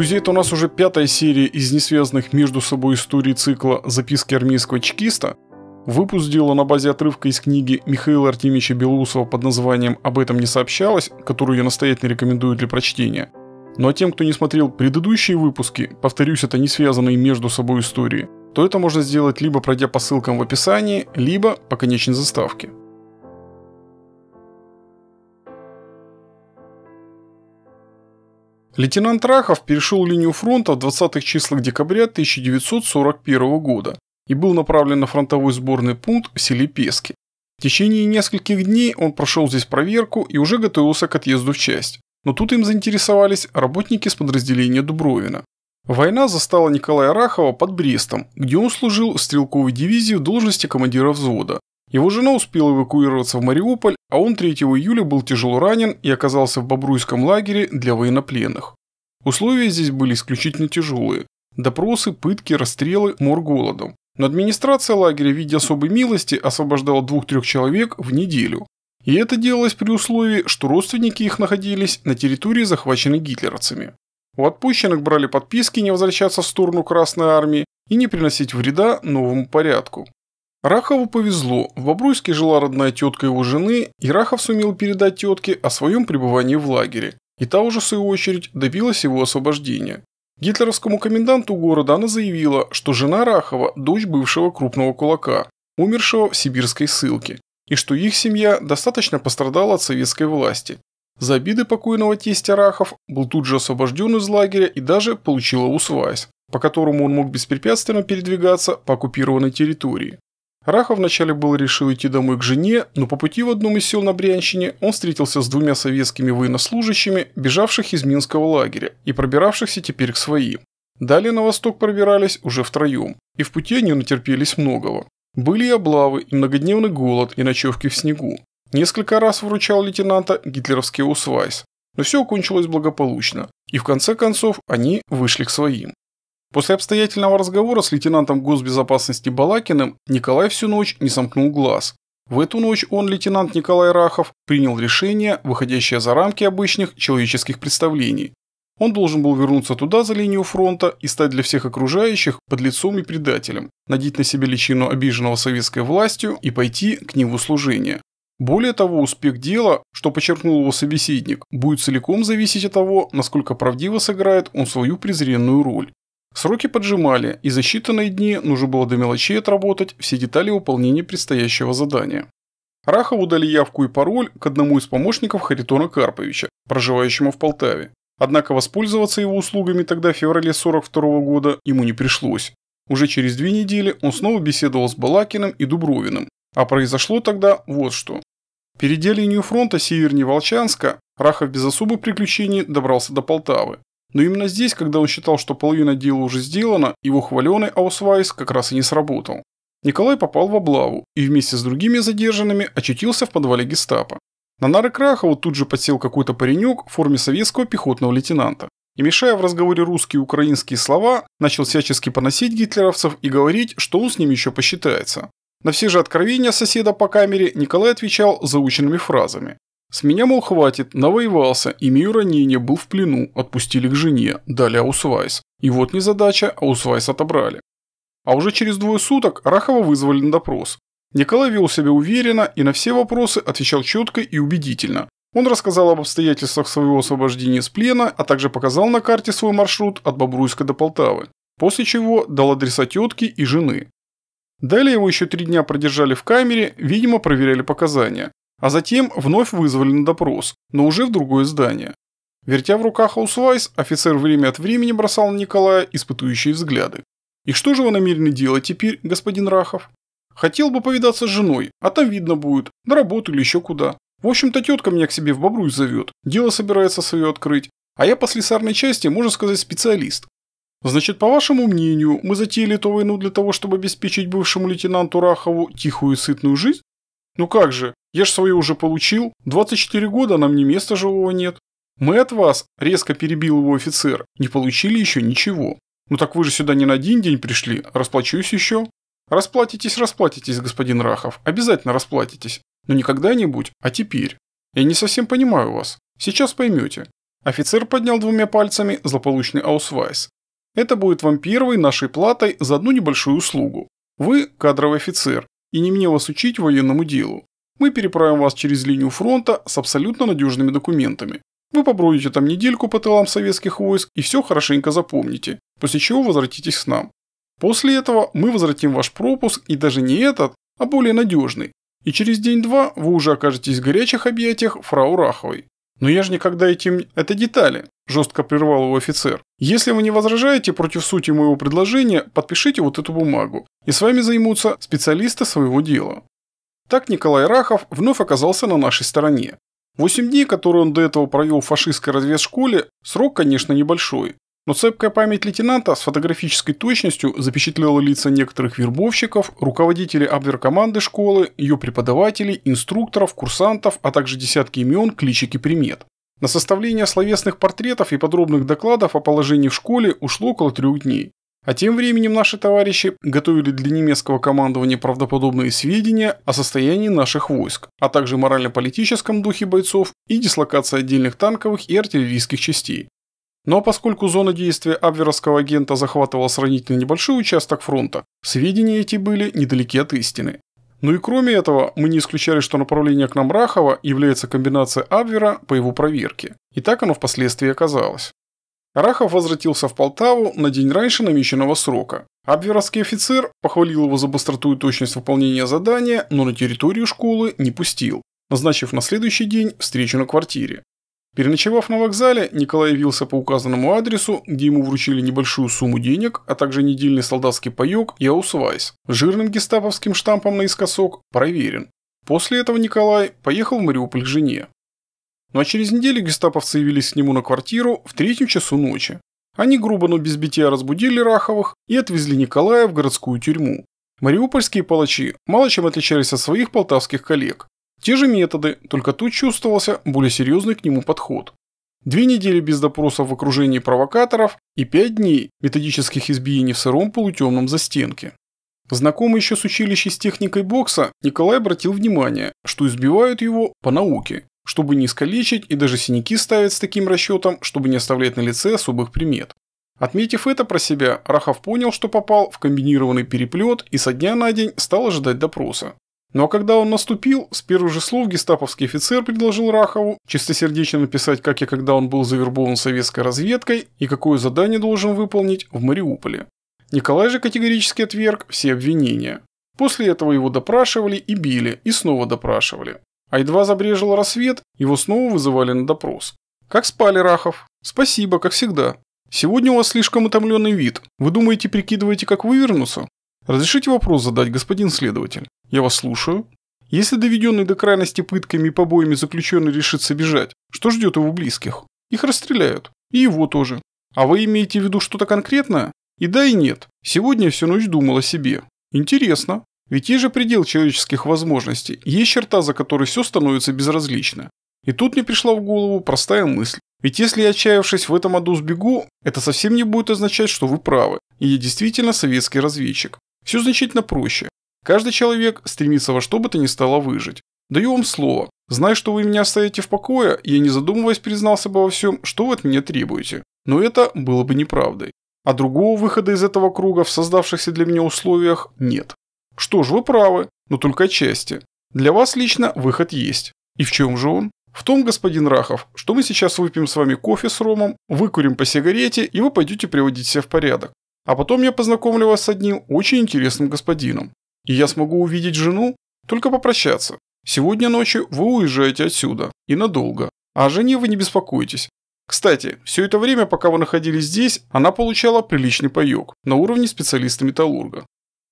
Друзья, это у нас уже пятая серия из несвязанных между собой историй цикла «Записки армейского чекиста». Выпуск сделан на базе отрывка из книги Михаила Артемича Белоусова под названием «Об этом не сообщалось», которую я настоятельно рекомендую для прочтения. Ну а тем, кто не смотрел предыдущие выпуски, повторюсь, это не связанные между собой истории, то это можно сделать либо пройдя по ссылкам в описании, либо по конечной заставке. Лейтенант Рахов перешел линию фронта в 20-х числах декабря 1941 года и был направлен на фронтовой сборный пункт в селе Пески. В течение нескольких дней он прошел здесь проверку и уже готовился к отъезду в часть. Но тут им заинтересовались работники с подразделения Дубровина. Война застала Николая Рахова под Брестом, где он служил в стрелковой дивизии в должности командира взвода. Его жена успела эвакуироваться в Мариуполь, а он 3 июля был тяжело ранен и оказался в Бобруйском лагере для военнопленных. Условия здесь были исключительно тяжелые. Допросы, пытки, расстрелы, мор голодом. Но администрация лагеря в виде особой милости освобождала двух-трех человек в неделю. И это делалось при условии, что родственники их находились на территории, захваченной гитлеровцами. У отпущенных брали подписки не возвращаться в сторону Красной Армии и не приносить вреда новому порядку. Рахову повезло, в Бобруйске жила родная тетка его жены, и Рахов сумел передать тетке о своем пребывании в лагере, и та уже в свою очередь добилась его освобождения. Гитлеровскому коменданту города она заявила, что жена Рахова – дочь бывшего крупного кулака, умершего в сибирской ссылке, и что их семья достаточно пострадала от советской власти. За обиды покойного тестя Рахов был тут же освобожден из лагеря и даже получил аусвайс, по которому он мог беспрепятственно передвигаться по оккупированной территории. Раха вначале был решил идти домой к жене, но по пути в одном из сел на Брянщине он встретился с двумя советскими военнослужащими, бежавших из Минского лагеря и пробиравшихся теперь к своим. Далее на восток пробирались уже втроем, и в пути они натерпелись многого. Были и облавы, и многодневный голод, и ночевки в снегу. Несколько раз вручал лейтенанта гитлеровский усвайс, но все окончилось благополучно, и в конце концов они вышли к своим. После обстоятельного разговора с лейтенантом госбезопасности Балакиным Николай всю ночь не сомкнул глаз. В эту ночь он, лейтенант Николай Рахов, принял решение, выходящее за рамки обычных человеческих представлений. Он должен был вернуться туда за линию фронта и стать для всех окружающих подлецом и предателем, надеть на себя личину обиженного советской властью и пойти к ним в услужение. Более того, успех дела, что подчеркнул его собеседник, будет целиком зависеть от того, насколько правдиво сыграет он свою презренную роль. Сроки поджимали, и за считанные дни нужно было до мелочей отработать все детали выполнения предстоящего задания. Рахову дали явку и пароль к одному из помощников Харитона Карповича, проживающему в Полтаве. Однако воспользоваться его услугами тогда в феврале 42 -го года ему не пришлось. Уже через две недели он снова беседовал с Балакиным и Дубровиным. А произошло тогда вот что. Перейдя линию фронта севернее Волчанска, Рахов без особых приключений добрался до Полтавы. Но именно здесь, когда он считал, что половина дела уже сделана, его хваленый Аусвайс как раз и не сработал. Николай попал в облаву и вместе с другими задержанными очутился в подвале гестапо. На нары Крахова тут же подсел какой-то паренек в форме советского пехотного лейтенанта. И мешая в разговоре русские и украинские слова, начал всячески поносить гитлеровцев и говорить, что он с ними еще посчитается. На все же откровения соседа по камере Николай отвечал заученными фразами. С меня, мол, хватит, навоевался, имею ранение, был в плену, отпустили к жене, дали аусвайс. И вот не задача, аусвайс отобрали. А уже через двое суток Рахова вызвали на допрос. Николай вел себя уверенно и на все вопросы отвечал четко и убедительно. Он рассказал об обстоятельствах своего освобождения с плена, а также показал на карте свой маршрут от Бобруйска до Полтавы, после чего дал адреса тетки и жены. Далее его еще три дня продержали в камере, видимо, проверяли показания а затем вновь вызвали на допрос, но уже в другое здание. Вертя в руках Аусвайс, офицер время от времени бросал на Николая испытующие взгляды. «И что же вы намерены делать теперь, господин Рахов?» «Хотел бы повидаться с женой, а там видно будет, на работу или еще куда. В общем-то, тетка меня к себе в Бобруй зовет, дело собирается свое открыть, а я по слесарной части, можно сказать, специалист. Значит, по вашему мнению, мы затеяли эту войну для того, чтобы обеспечить бывшему лейтенанту Рахову тихую и сытную жизнь? Ну как же, я ж свое уже получил, 24 года, нам не места живого нет. Мы от вас, резко перебил его офицер, не получили еще ничего. Ну так вы же сюда не на один день пришли, а расплачусь еще. Расплатитесь, расплатитесь, господин Рахов, обязательно расплатитесь. Но не когда-нибудь, а теперь. Я не совсем понимаю вас. Сейчас поймете. Офицер поднял двумя пальцами злополучный аусвайс. Это будет вам первой нашей платой за одну небольшую услугу. Вы кадровый офицер, и не мне вас учить военному делу. Мы переправим вас через линию фронта с абсолютно надежными документами. Вы побродите там недельку по тылам советских войск и все хорошенько запомните, после чего возвратитесь к нам. После этого мы возвратим ваш пропуск и даже не этот, а более надежный. И через день-два вы уже окажетесь в горячих объятиях фрау Раховой. Но я же никогда этим... Это детали, жестко прервал его офицер. Если вы не возражаете против сути моего предложения, подпишите вот эту бумагу, и с вами займутся специалисты своего дела. Так Николай Рахов вновь оказался на нашей стороне. Восемь дней, которые он до этого провел в фашистской разведшколе, срок, конечно, небольшой, но цепкая память лейтенанта с фотографической точностью запечатлела лица некоторых вербовщиков, руководителей обверкоманды школы, ее преподавателей, инструкторов, курсантов, а также десятки имен, кличек и примет. На составление словесных портретов и подробных докладов о положении в школе ушло около трех дней. А тем временем наши товарищи готовили для немецкого командования правдоподобные сведения о состоянии наших войск, а также морально-политическом духе бойцов и дислокации отдельных танковых и артиллерийских частей. Ну а поскольку зона действия Абверовского агента захватывала сравнительно небольшой участок фронта, сведения эти были недалеки от истины. Ну и кроме этого, мы не исключали, что направление к нам Рахова является комбинацией Абвера по его проверке. И так оно впоследствии оказалось. Рахов возвратился в Полтаву на день раньше намеченного срока. Абверовский офицер похвалил его за быстроту и точность выполнения задания, но на территорию школы не пустил, назначив на следующий день встречу на квартире. Переночевав на вокзале, Николай явился по указанному адресу, где ему вручили небольшую сумму денег, а также недельный солдатский паёк и аусвайс, жирным гестаповским штампом наискосок «Проверен». После этого Николай поехал в Мариуполь к жене. Ну а через неделю гестаповцы явились к нему на квартиру в третьем часу ночи. Они грубо, но без битья разбудили Раховых и отвезли Николая в городскую тюрьму. Мариупольские палачи мало чем отличались от своих полтавских коллег. Те же методы, только тут чувствовался более серьезный к нему подход. Две недели без допросов в окружении провокаторов и пять дней методических избиений в сыром полутемном застенке. Знакомый еще с училищем с техникой бокса, Николай обратил внимание, что избивают его по науке, чтобы не искалечить и даже синяки ставят с таким расчетом, чтобы не оставлять на лице особых примет. Отметив это про себя, Рахов понял, что попал в комбинированный переплет и со дня на день стал ожидать допроса. Но ну а когда он наступил, с первых же слов гестаповский офицер предложил Рахову чистосердечно написать, как и когда он был завербован советской разведкой и какое задание должен выполнить в Мариуполе. Николай же категорически отверг все обвинения. После этого его допрашивали и били, и снова допрашивали. А едва забрежил рассвет, его снова вызывали на допрос. «Как спали, Рахов?» «Спасибо, как всегда. Сегодня у вас слишком утомленный вид. Вы думаете, прикидываете, как вывернуться? «Разрешите вопрос задать, господин следователь? Я вас слушаю. Если доведенный до крайности пытками и побоями заключенный решится бежать, что ждет его близких? Их расстреляют. И его тоже. А вы имеете в виду что-то конкретное? И да, и нет. Сегодня я всю ночь думал о себе. Интересно. Ведь есть же предел человеческих возможностей, есть черта, за которой все становится безразлично. И тут мне пришла в голову простая мысль. Ведь если я, отчаявшись в этом аду, сбегу, это совсем не будет означать, что вы правы, и я действительно советский разведчик. Все значительно проще. Каждый человек стремится во что бы то ни стало выжить. Даю вам слово. Зная, что вы меня оставите в покое, я не задумываясь признался бы во всем, что вы от меня требуете. Но это было бы неправдой. А другого выхода из этого круга в создавшихся для меня условиях нет. Что ж, вы правы, но только отчасти. Для вас лично выход есть. И в чем же он? В том, господин Рахов, что мы сейчас выпьем с вами кофе с ромом, выкурим по сигарете, и вы пойдете приводить себя в порядок. А потом я познакомлю вас с одним очень интересным господином. И я смогу увидеть жену? Только попрощаться. Сегодня ночью вы уезжаете отсюда. И надолго. А о жене вы не беспокойтесь. Кстати, все это время, пока вы находились здесь, она получала приличный паек на уровне специалиста-металлурга.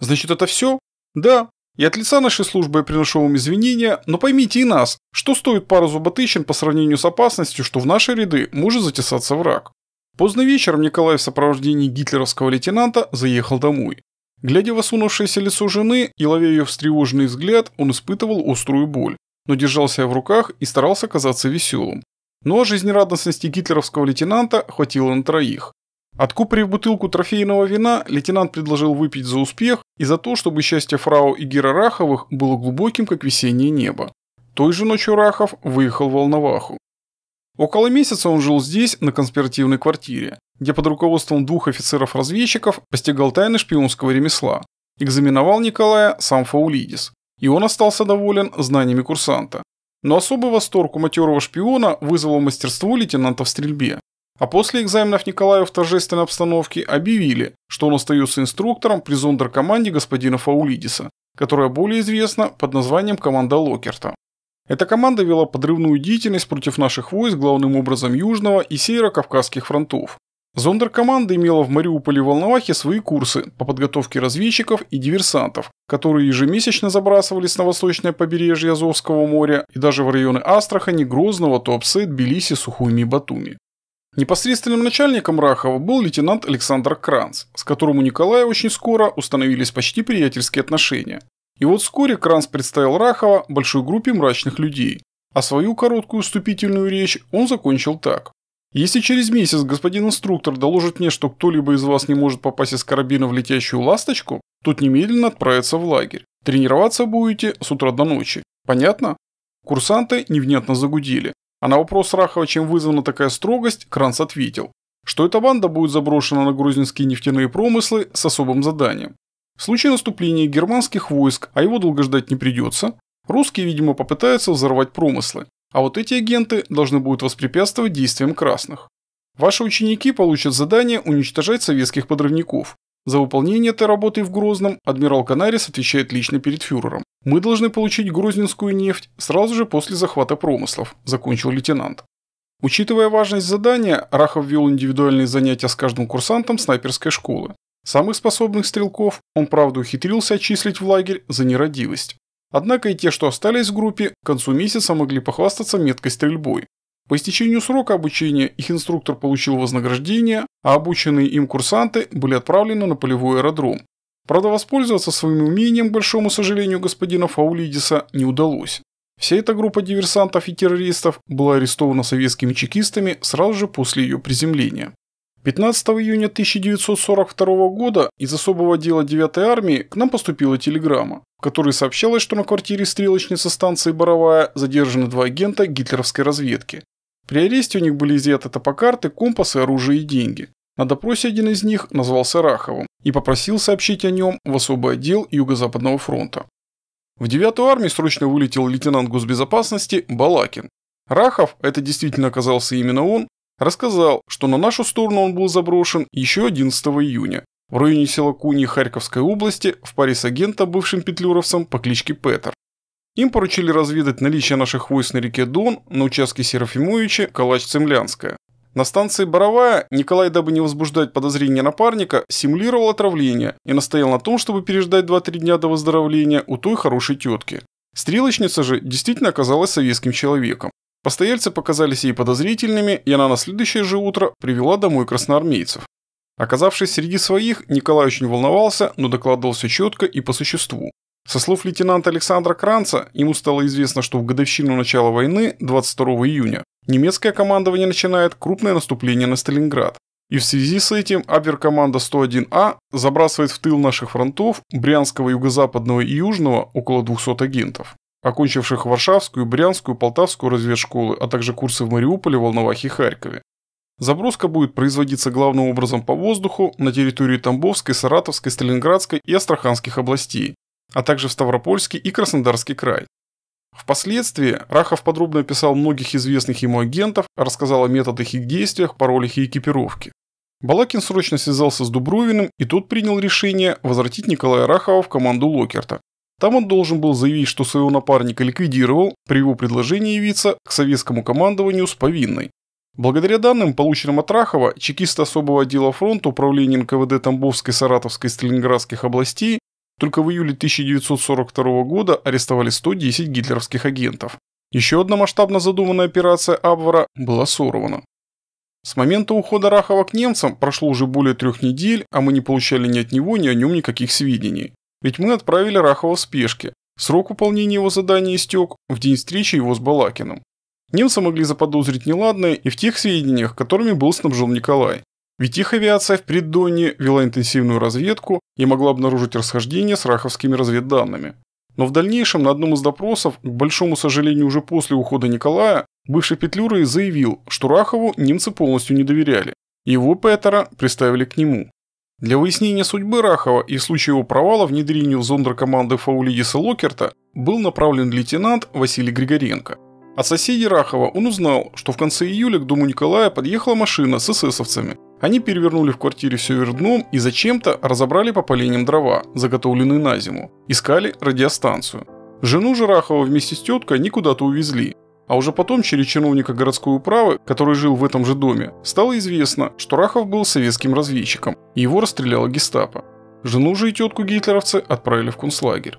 Значит, это все? Да. И от лица нашей службы я приношу вам извинения, но поймите и нас, что стоит пара зуботыщин по сравнению с опасностью, что в наши ряды может затесаться враг. Поздно вечером Николай в сопровождении гитлеровского лейтенанта заехал домой. Глядя в осунувшееся лицо жены и ловя ее встревоженный взгляд, он испытывал острую боль, но держался в руках и старался казаться веселым. Но жизнерадостности гитлеровского лейтенанта хватило на троих. Откупорив бутылку трофейного вина, лейтенант предложил выпить за успех и за то, чтобы счастье фрау и Гера Раховых было глубоким, как весеннее небо. Той же ночью Рахов выехал в Волноваху. Около месяца он жил здесь, на конспиративной квартире, где под руководством двух офицеров-разведчиков постигал тайны шпионского ремесла. Экзаменовал Николая сам Фаулидис, и он остался доволен знаниями курсанта. Но особый восторг у матерого шпиона вызвало мастерство лейтенанта в стрельбе. А после экзаменов Николаю в торжественной обстановке объявили, что он остается инструктором при зондеркоманде господина Фаулидиса, которая более известна под названием «Команда Локерта». Эта команда вела подрывную деятельность против наших войск, главным образом Южного и Северо-Кавказских фронтов. Зондеркоманда имела в Мариуполе и Волновахе свои курсы по подготовке разведчиков и диверсантов, которые ежемесячно забрасывались на восточное побережье Азовского моря и даже в районы Астрахани, Грозного, Туапсе, Тбилиси, Сухуми и Батуми. Непосредственным начальником Рахова был лейтенант Александр Кранц, с которым у Николая очень скоро установились почти приятельские отношения. И вот вскоре Кранц представил Рахова большой группе мрачных людей, а свою короткую вступительную речь он закончил так. «Если через месяц господин инструктор доложит мне, что кто-либо из вас не может попасть из карабина в летящую ласточку, тот немедленно отправится в лагерь. Тренироваться будете с утра до ночи. Понятно?» Курсанты невнятно загудели. А на вопрос Рахова, чем вызвана такая строгость, Кранц ответил, что эта банда будет заброшена на грузинские нефтяные промыслы с особым заданием. В случае наступления германских войск, а его долго ждать не придется, русские, видимо, попытаются взорвать промыслы, а вот эти агенты должны будут воспрепятствовать действиям красных. Ваши ученики получат задание уничтожать советских подрывников. За выполнение этой работы в Грозном адмирал Канарис отвечает лично перед фюрером. «Мы должны получить грозненскую нефть сразу же после захвата промыслов», – закончил лейтенант. Учитывая важность задания, Рахов вел индивидуальные занятия с каждым курсантом снайперской школы. Самых способных стрелков он, правда, ухитрился отчислить в лагерь за нерадивость. Однако и те, что остались в группе, к концу месяца могли похвастаться меткой стрельбой. По истечению срока обучения их инструктор получил вознаграждение, а обученные им курсанты были отправлены на полевой аэродром. Правда, воспользоваться своим умением, к большому сожалению, господина Фаулидиса не удалось. Вся эта группа диверсантов и террористов была арестована советскими чекистами сразу же после ее приземления. 15 июня 1942 года из особого дела 9-й армии к нам поступила телеграмма, в которой сообщалось, что на квартире стрелочницы станции Боровая задержаны два агента гитлеровской разведки. При аресте у них были изъяты топокарты, компасы, оружие и деньги. На допросе один из них назвался Раховым и попросил сообщить о нем в особый отдел Юго-Западного фронта. В 9-ю армию срочно вылетел лейтенант госбезопасности Балакин. Рахов, это действительно оказался именно он, Рассказал, что на нашу сторону он был заброшен еще 11 июня в районе села Куни Харьковской области в паре с агентом, бывшим петлюровцем по кличке Петер. Им поручили разведать наличие наших войск на реке Дон на участке Серафимовича Калач-Цемлянская. На станции Боровая Николай, дабы не возбуждать подозрения напарника, симулировал отравление и настоял на том, чтобы переждать 2-3 дня до выздоровления у той хорошей тетки. Стрелочница же действительно оказалась советским человеком. Постояльцы показались ей подозрительными, и она на следующее же утро привела домой красноармейцев. Оказавшись среди своих, Николай очень волновался, но докладывал все четко и по существу. Со слов лейтенанта Александра Кранца, ему стало известно, что в годовщину начала войны, 22 июня, немецкое командование начинает крупное наступление на Сталинград. И в связи с этим абвер 101А а забрасывает в тыл наших фронтов Брянского, Юго-Западного и Южного около 200 агентов окончивших Варшавскую, Брянскую, Полтавскую разведшколы, а также курсы в Мариуполе, Волновахе и Харькове. Заброска будет производиться главным образом по воздуху на территории Тамбовской, Саратовской, Сталинградской и Астраханских областей, а также в Ставропольский и Краснодарский край. Впоследствии Рахов подробно описал многих известных ему агентов, рассказал о методах их действиях, паролях и экипировке. Балакин срочно связался с Дубровиным, и тот принял решение возвратить Николая Рахова в команду Локерта, там он должен был заявить, что своего напарника ликвидировал при его предложении явиться к советскому командованию с повинной. Благодаря данным, полученным от Рахова, чекисты особого отдела фронта управления НКВД Тамбовской, Саратовской и Сталинградских областей только в июле 1942 года арестовали 110 гитлеровских агентов. Еще одна масштабно задуманная операция Абвара была сорвана. С момента ухода Рахова к немцам прошло уже более трех недель, а мы не получали ни от него, ни о нем никаких сведений. Ведь мы отправили Рахова в спешке. Срок выполнения его задания истек в день встречи его с Балакиным. Немцы могли заподозрить неладное и в тех сведениях, которыми был снабжен Николай. Ведь их авиация в Придонне вела интенсивную разведку и могла обнаружить расхождение с раховскими разведданными. Но в дальнейшем на одном из допросов, к большому сожалению уже после ухода Николая, бывший Петлюрой заявил, что Рахову немцы полностью не доверяли. Его Петера приставили к нему. Для выяснения судьбы Рахова и случая его провала внедрению в зондер команды Фаулидиса Локерта был направлен лейтенант Василий Григоренко. От соседей Рахова он узнал, что в конце июля к дому Николая подъехала машина с эсэсовцами. Они перевернули в квартире все вверх дном и зачем-то разобрали по поленям дрова, заготовленные на зиму. Искали радиостанцию. Жену же Рахова вместе с теткой никуда-то увезли, а уже потом через чиновника городской управы, который жил в этом же доме, стало известно, что Рахов был советским разведчиком, и его расстреляла гестапо. Жену же и тетку гитлеровцы отправили в концлагерь.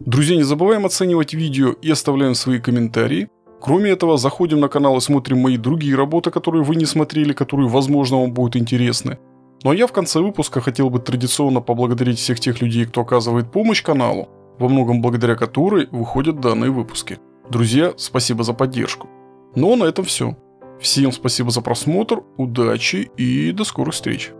Друзья, не забываем оценивать видео и оставляем свои комментарии. Кроме этого, заходим на канал и смотрим мои другие работы, которые вы не смотрели, которые, возможно, вам будут интересны. Ну а я в конце выпуска хотел бы традиционно поблагодарить всех тех людей, кто оказывает помощь каналу во многом благодаря которой выходят данные выпуски. Друзья, спасибо за поддержку. Ну а на этом все. Всем спасибо за просмотр, удачи и до скорых встреч.